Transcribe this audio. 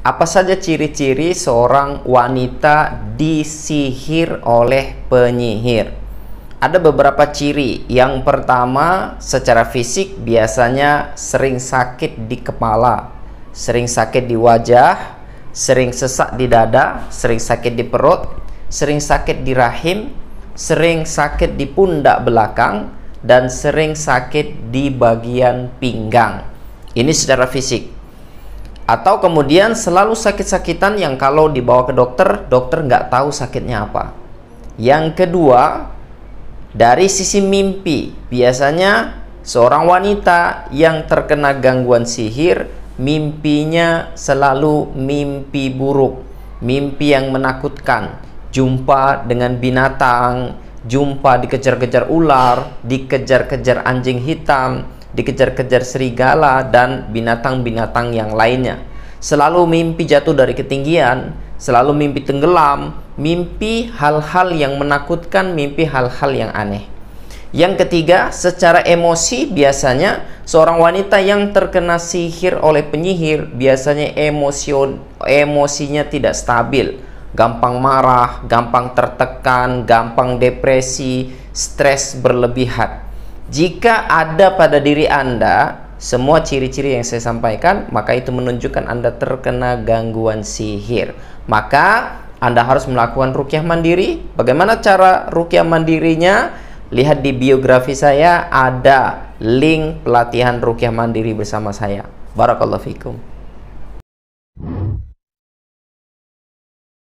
Apa saja ciri-ciri seorang wanita disihir oleh penyihir? Ada beberapa ciri. Yang pertama, secara fisik biasanya sering sakit di kepala, sering sakit di wajah, sering sesak di dada, sering sakit di perut, sering sakit di rahim, sering sakit di pundak belakang, dan sering sakit di bagian pinggang. Ini secara fisik atau kemudian selalu sakit-sakitan yang kalau dibawa ke dokter, dokter nggak tahu sakitnya apa. Yang kedua, dari sisi mimpi, biasanya seorang wanita yang terkena gangguan sihir, mimpinya selalu mimpi buruk, mimpi yang menakutkan, jumpa dengan binatang, jumpa dikejar-kejar ular, dikejar-kejar anjing hitam, dikejar-kejar serigala, dan binatang-binatang yang lainnya. Selalu mimpi jatuh dari ketinggian, selalu mimpi tenggelam, mimpi hal-hal yang menakutkan, mimpi hal-hal yang aneh. Yang ketiga, secara emosi biasanya seorang wanita yang terkena sihir oleh penyihir biasanya emosion, emosinya tidak stabil, gampang marah, gampang tertekan, gampang depresi, stres berlebihan. Jika ada pada diri Anda semua ciri-ciri yang saya sampaikan, maka itu menunjukkan Anda terkena gangguan sihir. Maka Anda harus melakukan rukyah mandiri. Bagaimana cara rukyah mandirinya? Lihat di biografi saya ada link pelatihan rukyah mandiri bersama saya. Barakallahu fikum.